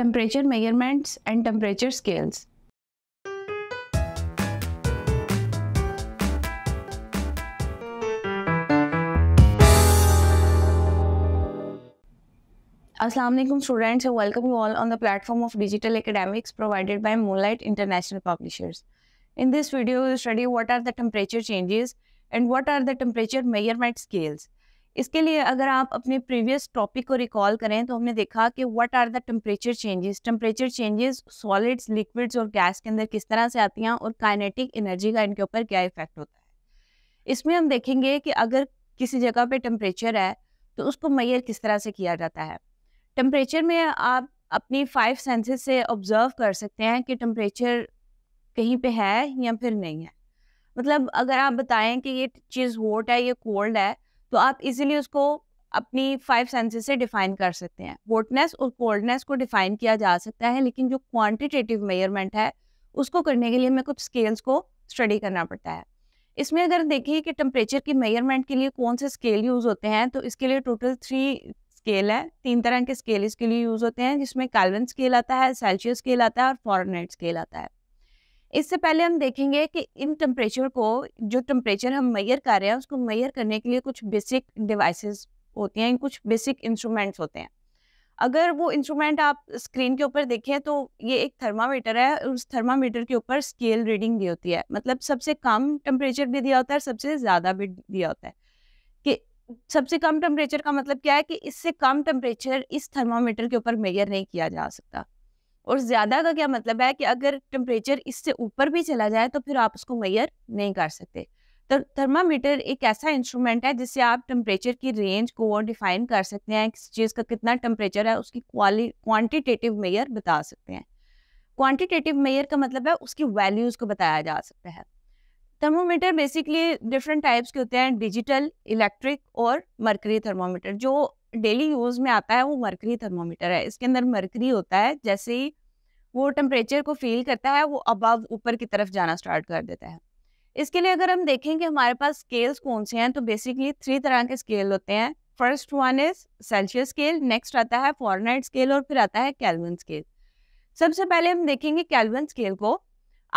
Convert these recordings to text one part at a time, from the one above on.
temperature measurements and temperature scales. alaikum students, I welcome you all on the platform of digital academics provided by Moonlight International Publishers. In this video, we will study what are the temperature changes and what are the temperature measurement scales. इसके लिए अगर आप अपने previous topic को recall करें तो हमने देखा कि what are the temperature changes temperature changes solids liquids और गैस के अंदर किस तरह से आती हैं और काइनेटिक एनर्जी का इनके ऊपर क्या इफेक्ट होता है इसमें हम देखेंगे कि अगर किसी जगह पे टेम्परेचर है तो उसको मैयर किस तरह से किया जाता है टेम्परेचर में आप अपनी फाइव सेंसेस से ऑब्जर्व कर सकते हैं कि टेम्परेचर कहीं पे है या फिर नहीं है मतलब अगर आप बताएं कि ये चीज़ वोट है ये कोल्ड है तो आप इजीली उसको अपनी फाइव सेंसेस से डिफाइन कर सकते हैं वोटनेस और कोल्डनेस को डिफाइन किया जा सकता है लेकिन जो क्वांटिटेटिव मेजरमेंट है उसको करने के लिए हमें कुछ स्केल्स को स्टडी करना पड़ता है इसमें अगर देखिए कि टेम्परेचर की मेजरमेंट के लिए कौन से स्केल यूज़ होते हैं तो इसके लिए टोटल थ्री स्केल है तीन तरह के स्केल इसके लिए यूज़ होते हैं जिसमें कैलवन स्केल आता है सेल्सियस स्केल आता है और फॉरनाइट स्केल आता है इससे पहले हम देखेंगे कि इन टेम्परेचर को जो टेम्परेचर हम मैयर कर रहे हैं उसको मैयर करने के लिए कुछ बेसिक डिवाइसेस होती हैं कुछ बेसिक इंस्ट्रूमेंट्स होते हैं अगर वो इंस्ट्रूमेंट आप स्क्रीन के ऊपर देखें तो ये एक थर्मामीटर है उस थर्मामीटर के ऊपर स्केल रीडिंग दी होती है मतलब सबसे कम टेम्परेचर भी दिया होता है सबसे ज़्यादा भी दिया होता है कि सबसे कम टेम्परेचर का मतलब क्या है कि इससे कम टेम्परेचर इस थर्मामीटर के ऊपर मेयर नहीं किया जा सकता और ज्यादा का क्या मतलब है कि अगर टेम्परेचर इससे ऊपर भी चला जाए तो फिर आप उसको मैयर नहीं कर सकते तो थर्मामीटर एक ऐसा इंस्ट्रूमेंट है जिससे आप टेम्परेचर की रेंज को डिफाइन कर सकते हैं किस चीज़ का कितना टेम्परेचर है उसकी क्वाली क्वान्टिटेटिव मेयर बता सकते हैं क्वान्टिटेटिव मेयर का मतलब है उसकी वैल्यूज़ को बताया जा सकता है थर्मोमीटर बेसिकली डिफरेंट टाइप्स के होते हैं डिजिटल इलेक्ट्रिक और मरकरी थर्मोमीटर जो डेली यूज में आता है वो मरकरी थर्मोमीटर है इसके अंदर मरकरी होता है जैसे ही वो टेम्परेचर को फील करता है वो अबव ऊपर की तरफ जाना स्टार्ट कर देता है इसके लिए अगर हम देखें कि हमारे पास स्केल्स कौन से हैं तो बेसिकली थ्री तरह के स्केल होते हैं first one is Celsius scale next आता है फॉरनाइट स्केल और फिर आता है कैलवन स्केल सबसे पहले हम देखेंगे कैलवन स्केल को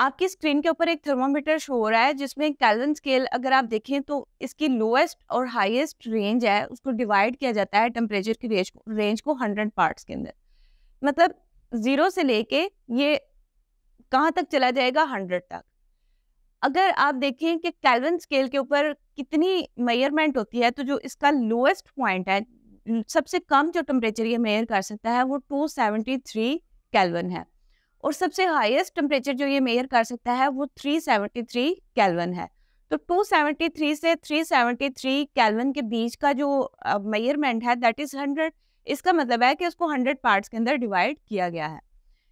आपकी स्क्रीन के ऊपर एक थर्मोमीटर शो हो रहा है जिसमें कैलवन स्केल अगर आप देखें तो इसकी लोएस्ट और हाईएस्ट रेंज है उसको डिवाइड किया जाता है टेम्परेचर की रेंज को रेंज को हंड्रेड पार्ट्स के अंदर मतलब ज़ीरो से लेके ये कहाँ तक चला जाएगा हंड्रेड तक अगर आप देखें कि कैलवन स्केल के ऊपर कितनी मेयरमेंट होती है तो जो इसका लोएस्ट पॉइंट है सबसे कम जो टेम्परेचर ये मेयर कर सकता है वो टू थ्री कैलवन है और सबसे हाईएस्ट टेम्परेचर जो ये मेयर कर सकता है वो थ्री थ्री कैलवन है तो टू सेवेंटी थ्री से थ्री थ्री कैलवन के बीच का जो मेयरमेंट है दैट इज हंड्रेड इसका मतलब है कि उसको हंड्रेड पार्ट्स के अंदर डिवाइड किया गया है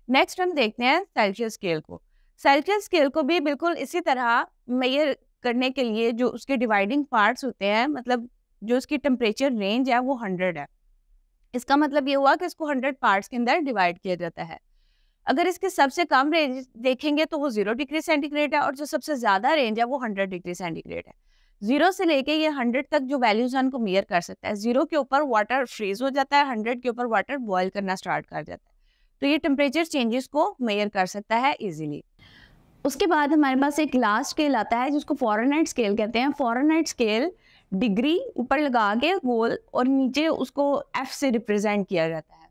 नेक्स्ट हम देखते हैं सेल्सियस स्केल को सेल्सियस स्केल को भी बिल्कुल इसी तरह मैयर करने के लिए जो उसके डिवाइडिंग पार्ट्स होते हैं मतलब जो उसकी टेम्परेचर रेंज है वो हंड्रेड है इसका मतलब ये हुआ कि इसको हंड्रेड पार्ट्स के अंदर डिवाइड किया जाता है अगर इसके सबसे कम रेंज देखेंगे तो वो जीरो डिग्री सेंटीग्रेड है और जो सबसे ज्यादा रेंज है वो हंड्रेड डिग्री सेंटीग्रेड है जीरो से लेके ये हंड्रेड तक जो वैल्यूज है उनको मेयर कर सकता है जीरो के ऊपर वाटर फ्रीज हो जाता है हंड्रेड के ऊपर वाटर बॉयल करना स्टार्ट कर जाता है तो ये टेम्परेचर चेंजेस को मेयर कर सकता है इजीली उसके बाद हमारे पास एक लास्ट स्केल आता है जिसको फॉरनाइट स्केल कहते हैं फॉरन स्केल डिग्री ऊपर लगा के गोल और नीचे उसको एफ से रिप्रेजेंट किया जाता है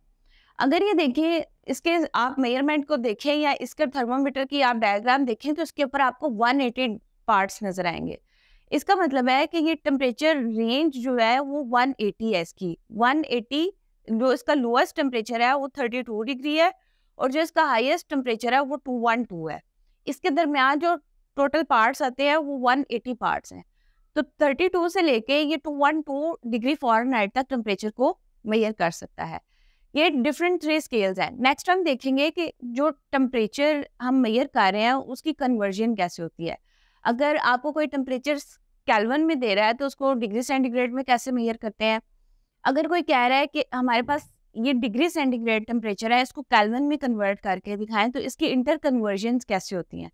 अगर ये देखें इसके आप मेयरमेंट को देखें या इसके थर्मोमीटर की आप डायग्राम देखें तो इसके ऊपर आपको 180 पार्ट्स नजर आएंगे इसका मतलब है कि ये टेम्परेचर रेंज जो है वो 180 है इसकी 180 जो इसका लोएस्ट टेम्परेचर है वो 32 डिग्री है और जो इसका हाईएस्ट टेम्परेचर है वो 212 है इसके दरमियान जो टोटल पार्ट्स आते हैं वो 180 पार्ट्स हैं तो 32 से लेके ये 212 डिग्री फॉरनहाइट तक टेम्परेचर को मैयर कर सकता है ये डिफरेंट थ्री स्केल्स हैं नेक्स्ट हम देखेंगे कि जो टेम्परेचर हम मैयर कर रहे हैं उसकी कन्वर्जन कैसे होती है अगर आपको कोई टेम्परेचर कैलवन में दे रहा है तो उसको डिग्री सेंटीग्रेड में कैसे मेयर करते हैं अगर कोई कह रहा है कि हमारे पास ये डिग्री सेंटीग्रेड टेम्परेचर है इसको कैलवन में कन्वर्ट करके दिखाएं तो इसकी इंटर कन्वर्जन कैसे होती हैं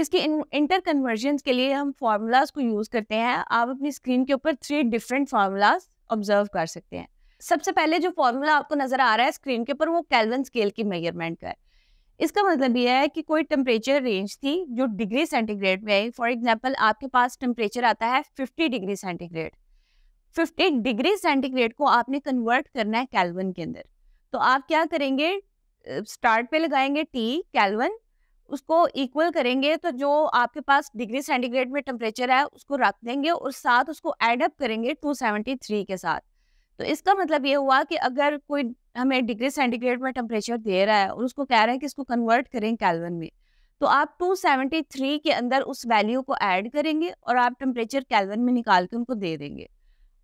इसकी इंटर कन्वर्जन के लिए हम फार्मूलाज को यूज़ करते हैं आप अपनी स्क्रीन के ऊपर थ्री डिफरेंट फार्मूलाज ऑब्जर्व कर सकते हैं सबसे पहले जो फार्मूला आपको नजर आ रहा है स्क्रीन के ऊपर वो कैलवन स्केल की मेजरमेंट का है इसका मतलब यह है कि कोई टेम्परेचर रेंज थी जो डिग्री सेंटीग्रेड में फॉर एग्जाम्पल आपके पास टेम्परेचर आता है fifty degree centigrade fifty degree centigrade को आपने कन्वर्ट करना है कैलवन के अंदर तो आप क्या करेंगे स्टार्ट पे लगाएंगे टी कैलवन उसको इक्वल करेंगे तो जो आपके पास डिग्री सेंटीग्रेड में टेम्परेचर है उसको रख देंगे और साथ उसको एडअप करेंगे 273 के साथ तो इसका मतलब ये हुआ कि अगर कोई हमें डिग्री सेंटीग्रेड में टेम्परेचर दे रहा है और उसको कह रहा है कि इसको कन्वर्ट करें कैलवन में तो आप 273 के अंदर उस वैल्यू को ऐड करेंगे और आप टेम्परेचर कैलवन में निकाल के उनको दे देंगे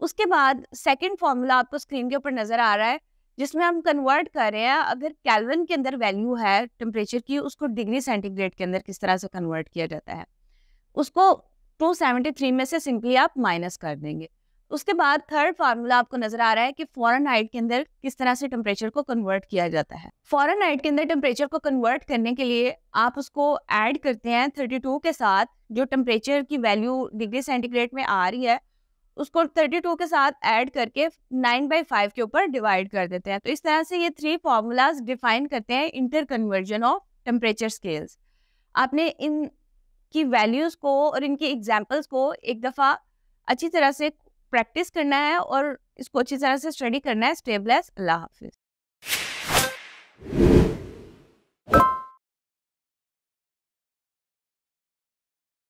उसके बाद सेकेंड फॉर्मूला आपको स्क्रीन के ऊपर नजर आ रहा है जिसमें हम कन्वर्ट कर रहे हैं अगर कैलवन के अंदर वैल्यू है टेम्परेचर की उसको डिग्री सेंटीग्रेड के अंदर किस तरह से कन्वर्ट किया जाता है उसको 273 में से सिंपली आप माइनस कर देंगे उसके बाद थर्ड फार्मूला आपको नजर आ रहा है कि फॉरन हाइट के अंदर किस तरह से टेम्परेचर को कन्वर्ट किया जाता है फॉरन हाइट के अंदर टेम्परेचर को कन्वर्ट करने के लिए आप उसको ऐड करते हैं 32 के साथ जो टेम्परेचर की वैल्यू डिग्री सेंटीग्रेड में आ रही है उसको 32 के साथ ऐड करके 9 बाई फाइव के ऊपर डिवाइड कर देते हैं तो इस तरह से ये थ्री फार्मूलाज डिफाइन करते हैं inter conversion of temperature scales आपने इन की वैल्यूज को और इनके एग्जाम्पल्स को एक दफ़ा अच्छी तरह से प्रैक्टिस करना है और इसको अच्छी तरह से स्टडी करना है स्टेबलेस अल्लाह हाफिज